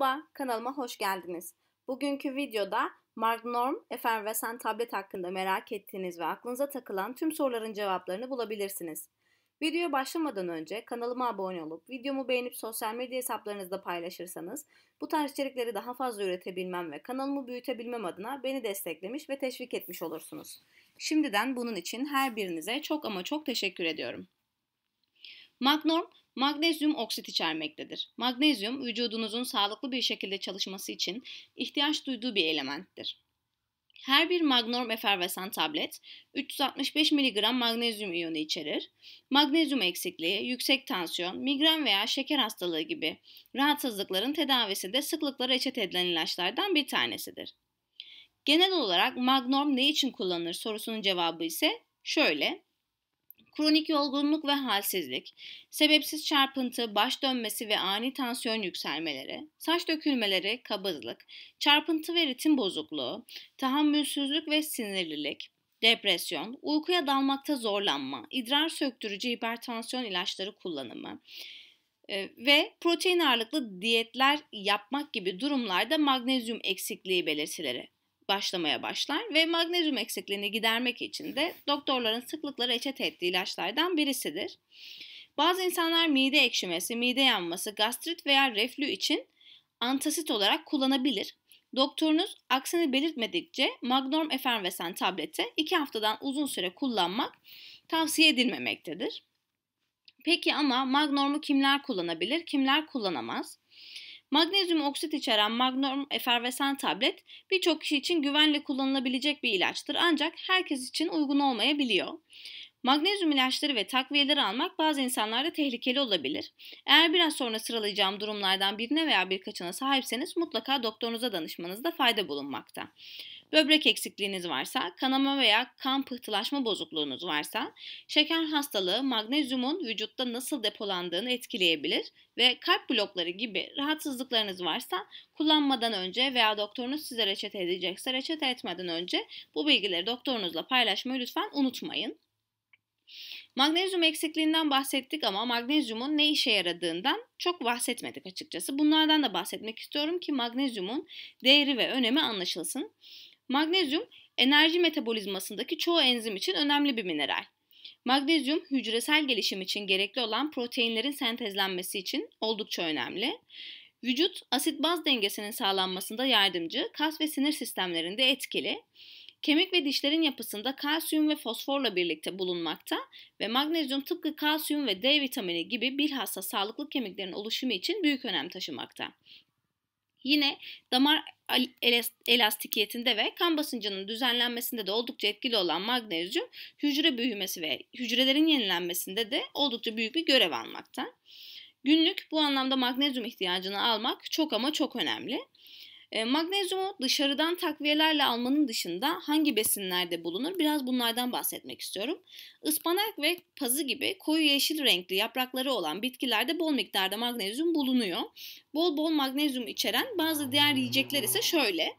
Merhaba, kanalıma hoş geldiniz. Bugünkü videoda Magnorm efervesen tablet hakkında merak ettiğiniz ve aklınıza takılan tüm soruların cevaplarını bulabilirsiniz. Videoya başlamadan önce kanalıma abone olup videomu beğenip sosyal medya hesaplarınızda paylaşırsanız bu tarz içerikleri daha fazla üretebilmem ve kanalımı büyütebilmem adına beni desteklemiş ve teşvik etmiş olursunuz. Şimdiden bunun için her birinize çok ama çok teşekkür ediyorum. Magnorm, magnezyum oksit içermektedir. Magnezyum, vücudunuzun sağlıklı bir şekilde çalışması için ihtiyaç duyduğu bir elementtir. Her bir Magnorm efervesan tablet 365 mg magnezyum iyonu içerir. Magnezyum eksikliği, yüksek tansiyon, migren veya şeker hastalığı gibi rahatsızlıkların tedavisinde sıklıkla reçete edilen ilaçlardan bir tanesidir. Genel olarak Magnorm ne için kullanılır sorusunun cevabı ise şöyle kronik yorgunluk ve halsizlik, sebepsiz çarpıntı, baş dönmesi ve ani tansiyon yükselmeleri, saç dökülmeleri, kabızlık, çarpıntı ve ritim bozukluğu, tahammülsüzlük ve sinirlilik, depresyon, uykuya dalmakta zorlanma, idrar söktürücü hipertansiyon ilaçları kullanımı, e, ve protein ağırlıklı diyetler yapmak gibi durumlarda magnezyum eksikliği belirtileri başlamaya başlar ve magnezyum eksikliğini gidermek için de doktorların sıklıkla reçete ettiği ilaçlardan birisidir. Bazı insanlar mide ekşimesi, mide yanması, gastrit veya reflü için antasit olarak kullanabilir. Doktorunuz aksini belirtmedikçe Magnum Efervesen tableti 2 haftadan uzun süre kullanmak tavsiye edilmemektedir. Peki ama Magnorm'u kimler kullanabilir, kimler kullanamaz? Magnezyum oksit içeren Magnum efervesan tablet birçok kişi için güvenle kullanılabilecek bir ilaçtır ancak herkes için uygun olmayabiliyor. Magnezyum ilaçları ve takviyeleri almak bazı insanlarda tehlikeli olabilir. Eğer biraz sonra sıralayacağım durumlardan birine veya birkaçına sahipseniz mutlaka doktorunuza danışmanızda fayda bulunmakta böbrek eksikliğiniz varsa, kanama veya kan pıhtılaşma bozukluğunuz varsa, şeker hastalığı magnezyumun vücutta nasıl depolandığını etkileyebilir ve kalp blokları gibi rahatsızlıklarınız varsa kullanmadan önce veya doktorunuz size reçete edecekse reçete etmeden önce bu bilgileri doktorunuzla paylaşmayı lütfen unutmayın. Magnezyum eksikliğinden bahsettik ama magnezyumun ne işe yaradığından çok bahsetmedik açıkçası. Bunlardan da bahsetmek istiyorum ki magnezyumun değeri ve önemi anlaşılsın. Magnezyum enerji metabolizmasındaki çoğu enzim için önemli bir mineral. Magnezyum hücresel gelişim için gerekli olan proteinlerin sentezlenmesi için oldukça önemli. Vücut asit baz dengesinin sağlanmasında yardımcı, kas ve sinir sistemlerinde etkili. Kemik ve dişlerin yapısında kalsiyum ve fosforla birlikte bulunmakta ve magnezyum tıpkı kalsiyum ve D vitamini gibi bilhassa sağlıklı kemiklerin oluşumu için büyük önem taşımakta. Yine damar elastikiyetinde ve kan basıncının düzenlenmesinde de oldukça etkili olan magnezyum hücre büyümesi ve hücrelerin yenilenmesinde de oldukça büyük bir görev almakta. Günlük bu anlamda magnezyum ihtiyacını almak çok ama çok önemli. Ee, magnezyumu dışarıdan takviyelerle almanın dışında hangi besinlerde bulunur? Biraz bunlardan bahsetmek istiyorum. Ispanak ve pazı gibi koyu yeşil renkli yaprakları olan bitkilerde bol miktarda magnezyum bulunuyor. Bol bol magnezyum içeren bazı diğer yiyecekler ise şöyle.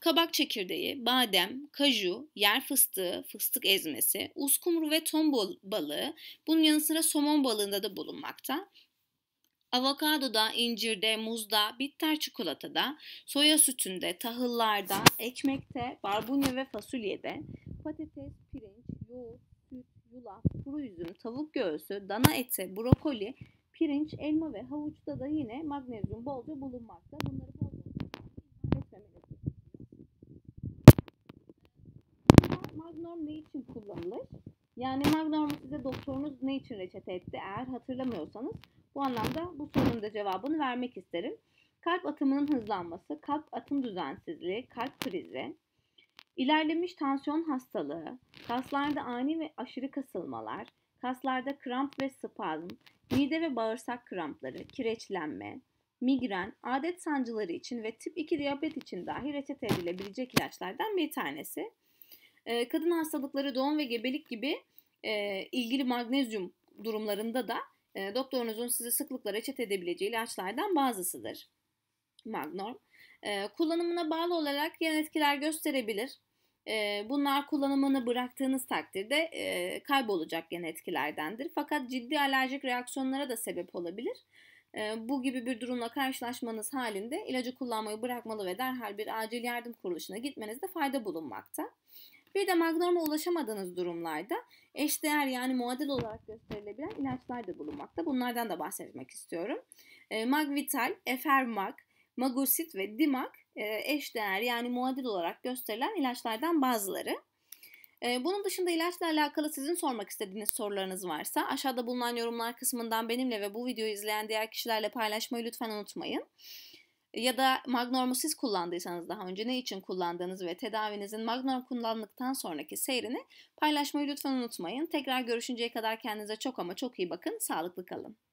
Kabak çekirdeği, badem, kaju, yer fıstığı, fıstık ezmesi, uskumru ve ton balığı, bunun yanı sıra somon balığında da bulunmakta. Avokadoda, incirde, muzda, bitter çikolatada, soya sütünde, tahıllarda, ekmekte, barbunya ve fasulyede, patates, pirinç, yoğurt, süt, yulaf, kuru üzüm, tavuk göğsü, dana eti, brokoli, pirinç, elma ve havuçta da yine magnezyum bolca bulunmakta. Bunları bol Magnum ne için kullanılır? Yani Magnum size doktorunuz ne için reçete etti? Eğer hatırlamıyorsanız bu anlamda bu sorunun da cevabını vermek isterim. Kalp atımının hızlanması, kalp atım düzensizliği, kalp krizi, ilerlemiş tansiyon hastalığı, kaslarda ani ve aşırı kasılmalar, kaslarda kramp ve spazm, mide ve bağırsak krampları, kireçlenme, migren, adet sancıları için ve tip 2 diyabet için dahi reçete edilebilecek ilaçlardan bir tanesi. Ee, kadın hastalıkları, doğum ve gebelik gibi e, ilgili magnezyum durumlarında da e, doktorunuzun size sıklıkla reçete edebileceği ilaçlardan bazısıdır. Magnorm. E, ee, kullanımına bağlı olarak yan etkiler gösterebilir. E, bunlar kullanımını bıraktığınız takdirde e, kaybolacak yan etkilerdendir. Fakat ciddi alerjik reaksiyonlara da sebep olabilir. E, bu gibi bir durumla karşılaşmanız halinde ilacı kullanmayı bırakmalı ve derhal bir acil yardım kuruluşuna gitmenizde fayda bulunmakta. Bir de magnorma ulaşamadığınız durumlarda eşdeğer yani muadil olarak gösterilebilen ilaçlar da bulunmakta. Bunlardan da bahsetmek istiyorum. E, Magvital, Efermag, Magusit ve Dimag e, eşdeğer yani muadil olarak gösterilen ilaçlardan bazıları. E, bunun dışında ilaçla alakalı sizin sormak istediğiniz sorularınız varsa aşağıda bulunan yorumlar kısmından benimle ve bu videoyu izleyen diğer kişilerle paylaşmayı lütfen unutmayın ya da Magnorm'u siz kullandıysanız daha önce ne için kullandığınız ve tedavinizin Magnorm kullandıktan sonraki seyrini paylaşmayı lütfen unutmayın. Tekrar görüşünceye kadar kendinize çok ama çok iyi bakın. Sağlıklı kalın.